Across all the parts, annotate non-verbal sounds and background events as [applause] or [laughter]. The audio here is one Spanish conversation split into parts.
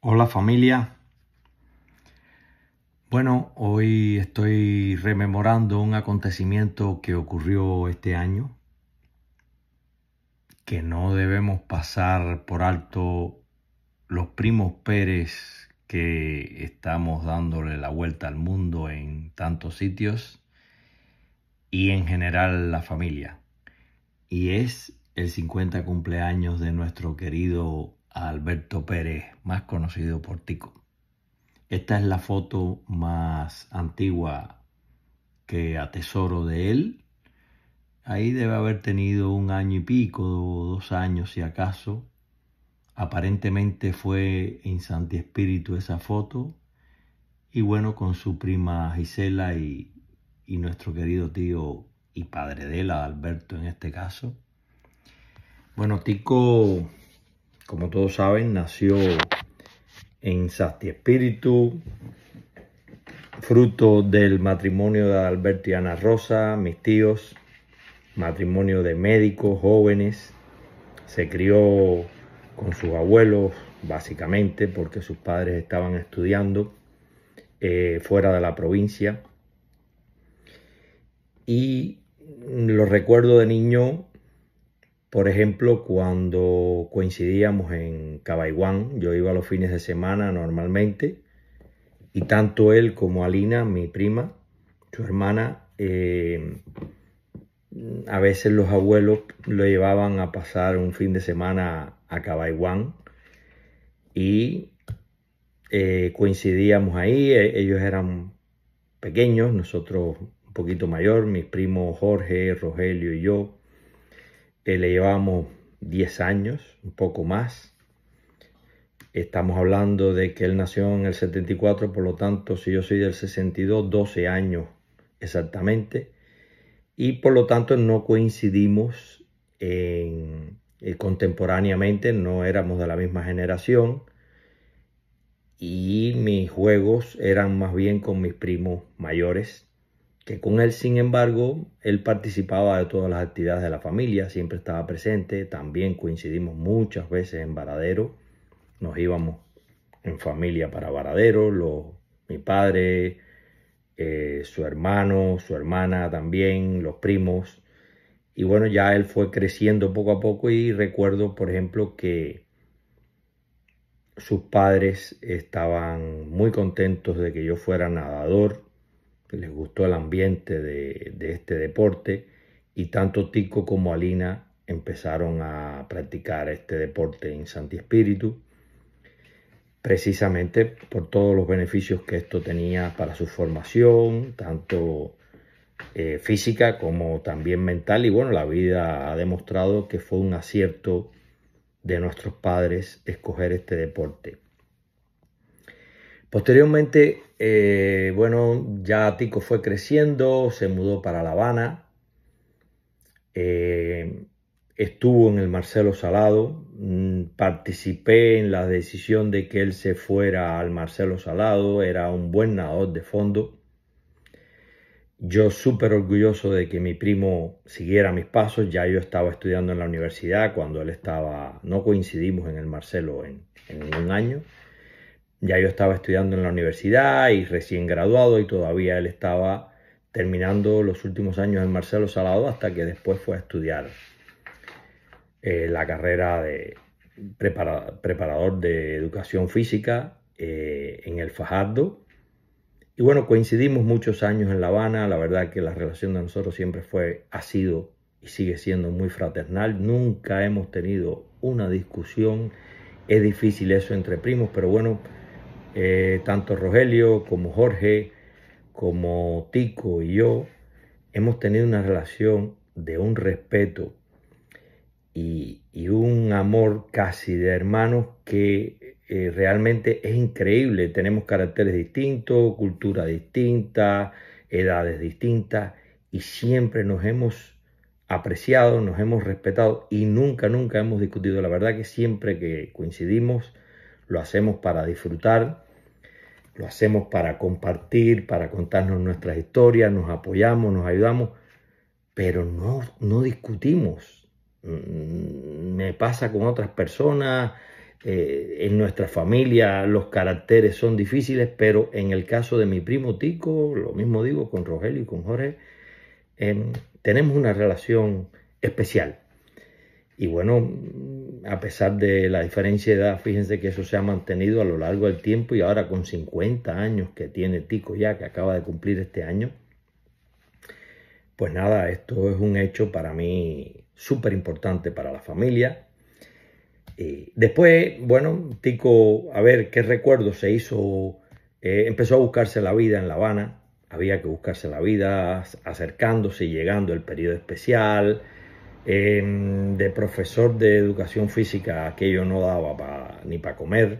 Hola familia. Bueno, hoy estoy rememorando un acontecimiento que ocurrió este año, que no debemos pasar por alto los primos Pérez que estamos dándole la vuelta al mundo en tantos sitios y en general la familia. Y es el 50 cumpleaños de nuestro querido Alberto Pérez, más conocido por Tico. Esta es la foto más antigua que atesoro de él. Ahí debe haber tenido un año y pico, dos años si acaso. Aparentemente fue en Santi Espíritu esa foto. Y bueno, con su prima Gisela y, y nuestro querido tío y padre de él, Alberto en este caso. Bueno, Tico como todos saben, nació en Sasti Espíritu, fruto del matrimonio de Alberto y Ana Rosa, mis tíos, matrimonio de médicos jóvenes. Se crió con sus abuelos, básicamente, porque sus padres estaban estudiando eh, fuera de la provincia. Y los recuerdo de niño por ejemplo, cuando coincidíamos en Cabaiwán, yo iba los fines de semana normalmente, y tanto él como Alina, mi prima, su hermana, eh, a veces los abuelos lo llevaban a pasar un fin de semana a Cabaiwán y eh, coincidíamos ahí, e, ellos eran pequeños, nosotros un poquito mayor, mis primos Jorge, Rogelio y yo, le llevamos 10 años, un poco más. Estamos hablando de que él nació en el 74, por lo tanto, si yo soy del 62, 12 años exactamente. Y por lo tanto no coincidimos en, eh, contemporáneamente, no éramos de la misma generación. Y mis juegos eran más bien con mis primos mayores, que con él, sin embargo, él participaba de todas las actividades de la familia, siempre estaba presente, también coincidimos muchas veces en Varadero, nos íbamos en familia para Varadero, mi padre, eh, su hermano, su hermana también, los primos, y bueno, ya él fue creciendo poco a poco y recuerdo, por ejemplo, que sus padres estaban muy contentos de que yo fuera nadador, les gustó el ambiente de, este deporte y tanto Tico como Alina empezaron a practicar este deporte en Santi Espíritu, precisamente por todos los beneficios que esto tenía para su formación, tanto eh, física como también mental. Y bueno, la vida ha demostrado que fue un acierto de nuestros padres escoger este deporte. Posteriormente, eh, bueno, ya Tico fue creciendo, se mudó para La Habana, eh, estuvo en el Marcelo Salado, mm, participé en la decisión de que él se fuera al Marcelo Salado, era un buen nadador de fondo. Yo súper orgulloso de que mi primo siguiera mis pasos, ya yo estaba estudiando en la universidad cuando él estaba, no coincidimos en el Marcelo en, en un año. Ya yo estaba estudiando en la universidad y recién graduado y todavía él estaba terminando los últimos años en Marcelo Salado hasta que después fue a estudiar eh, la carrera de preparador de educación física eh, en el Fajardo. Y bueno, coincidimos muchos años en La Habana, la verdad que la relación de nosotros siempre fue, ha sido y sigue siendo muy fraternal, nunca hemos tenido una discusión, es difícil eso entre primos, pero bueno, eh, tanto Rogelio como Jorge, como Tico y yo, hemos tenido una relación de un respeto y, un amor casi de hermanos que eh, realmente es increíble. Tenemos caracteres distintos, cultura distinta, edades distintas y siempre nos hemos apreciado, nos hemos respetado y nunca, nunca hemos discutido. La verdad que siempre que coincidimos lo hacemos para disfrutar lo hacemos para compartir, para contarnos nuestras historias, nos apoyamos, nos ayudamos, pero no, no discutimos. Mm, me pasa con otras personas, eh, en nuestra familia los caracteres son difíciles, pero en el caso de mi primo Tico, lo mismo digo con Rogelio y con Jorge, em, tenemos una relación especial. Y bueno, a pesar de la diferencia de edad, fíjense que eso se ha mantenido a lo largo del tiempo y ahora con 50 años que tiene Tico ya, que acaba de cumplir este año, pues nada, esto es un hecho para mí súper importante para la familia. Y después, bueno, Tico, a ver, ¿qué recuerdo? Se hizo, eh, empezó a buscarse la vida en La Habana, había que buscarse la vida acercándose y llegando el periodo especial, de profesor de educación física, que yo no daba ni para comer.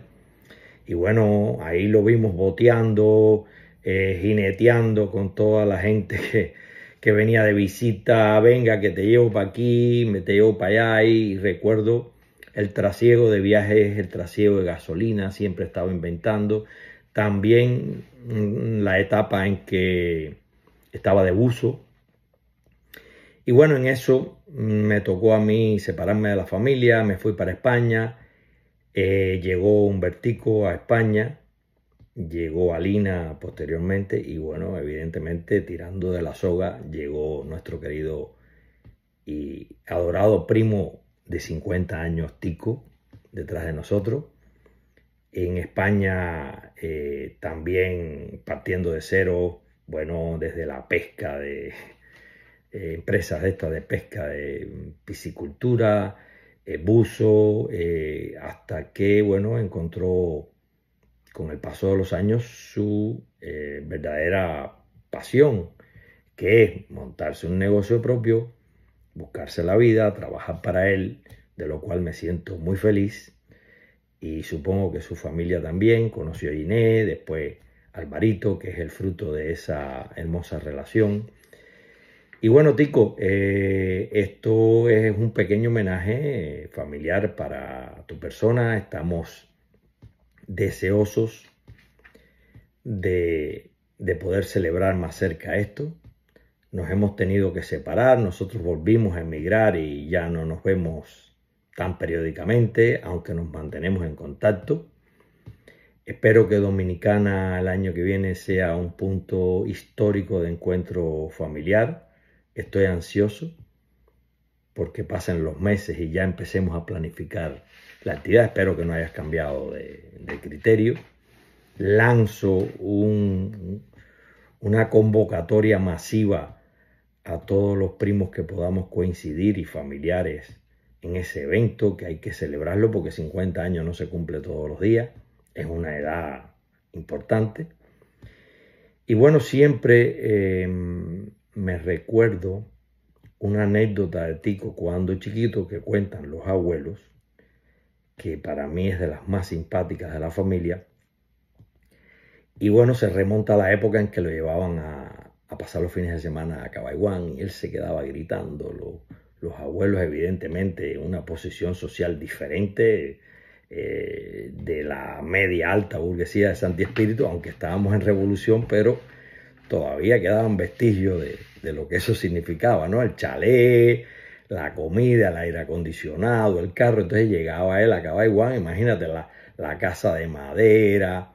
Y bueno, ahí lo vimos boteando, eh, jineteando con toda la gente [laughs] que, que venía de visita, venga, que te llevo para aquí, me te llevo para allá. Y recuerdo el trasiego de viajes, el trasiego de gasolina, siempre estaba inventando. También mm, la etapa en que estaba de buzo. Y bueno, en eso me tocó a mí separarme de la familia, me fui para España, Llegó eh, llegó Humbertico a España, llegó Alina posteriormente y bueno, evidentemente tirando de la soga llegó nuestro querido y adorado primo de 50 años, Tico, detrás de nosotros. En España eh, también partiendo de cero, bueno, desde la pesca de eh, empresas estas de pesca, de mm, piscicultura, eh, buzo, eh, hasta que, bueno, encontró con el paso de los años su verdadera pasión, que es montarse un negocio propio, buscarse la vida, trabajar para él, de lo cual me siento muy feliz. Y supongo que su familia también conoció a Inés, después Alvarito, que es el fruto de esa hermosa relación. Y bueno, Tico, eh, esto es un pequeño homenaje familiar para tu persona. Estamos deseosos de poder celebrar más cerca esto. Nos hemos tenido que separar, nosotros volvimos a emigrar y ya no nos vemos tan periódicamente, aunque nos mantenemos en contacto. Espero que Dominicana el año que viene sea un punto histórico de encuentro familiar Estoy ansioso porque pasen los meses y ya empecemos a planificar la actividad. Espero que no hayas cambiado de, criterio. Lanzo un, una convocatoria masiva a todos los primos que podamos coincidir y familiares en ese evento, que hay que celebrarlo porque 50 años no se cumple todos los días, es una edad importante. Y bueno, siempre eh, me recuerdo una anécdota de Tico cuando chiquito que cuentan los abuelos, que para mí es de las más simpáticas de la familia. Y bueno, se remonta a la época en que lo llevaban a, pasar los fines de semana a Cabaiwán y él se quedaba gritando. los abuelos, evidentemente, en una posición social diferente eh, de la media alta burguesía de Santi Espíritu, aunque estábamos en revolución, pero todavía quedaban vestigios de, de lo que eso significaba, ¿no? El chalet, la comida, el aire acondicionado, el carro. Entonces llegaba él a igual, imagínate la, casa de madera,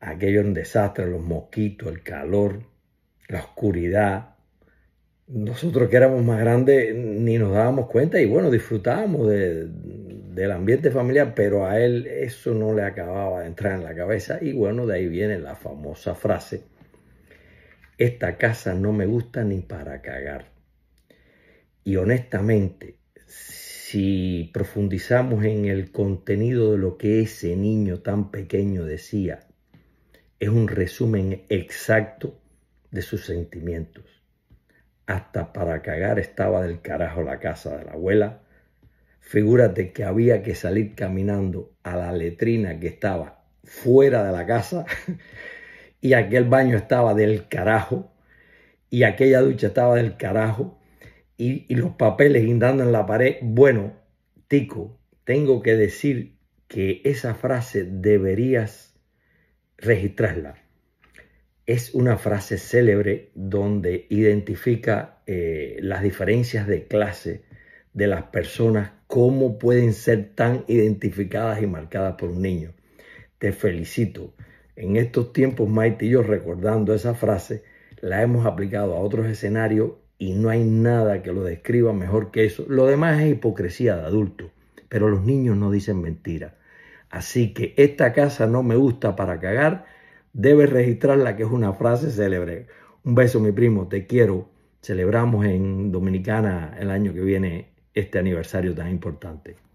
aquello en un desastre, los mosquitos, el calor, la oscuridad. Nosotros que éramos más grandes ni nos dábamos cuenta y bueno, disfrutábamos del ambiente familiar, pero a él eso no le acababa de entrar en la cabeza y bueno, de ahí viene la famosa frase esta casa no me gusta ni para cagar. Y honestamente, si profundizamos en el contenido de lo que ese niño tan pequeño decía, es un resumen exacto de sus sentimientos. Hasta para cagar estaba del carajo la casa de la abuela. Figúrate que había que salir caminando a la letrina que estaba fuera de la casa [laughs] y aquel baño estaba del carajo y aquella ducha estaba del carajo y, los papeles guindando en la pared. Bueno, Tico, tengo que decir que esa frase deberías registrarla. Es una frase célebre donde identifica eh, las diferencias de clase de las personas, cómo pueden ser tan identificadas y marcadas por un niño. Te felicito. En estos tiempos, Maite y yo, recordando esa frase, la hemos aplicado a otros escenarios y no hay nada que lo describa mejor que eso. Lo demás es hipocresía de adulto, pero los niños no dicen mentira. Así que esta casa no me gusta para cagar, debes registrarla que es una frase célebre. Un beso mi primo, te quiero. Celebramos en Dominicana el año que viene este aniversario tan importante.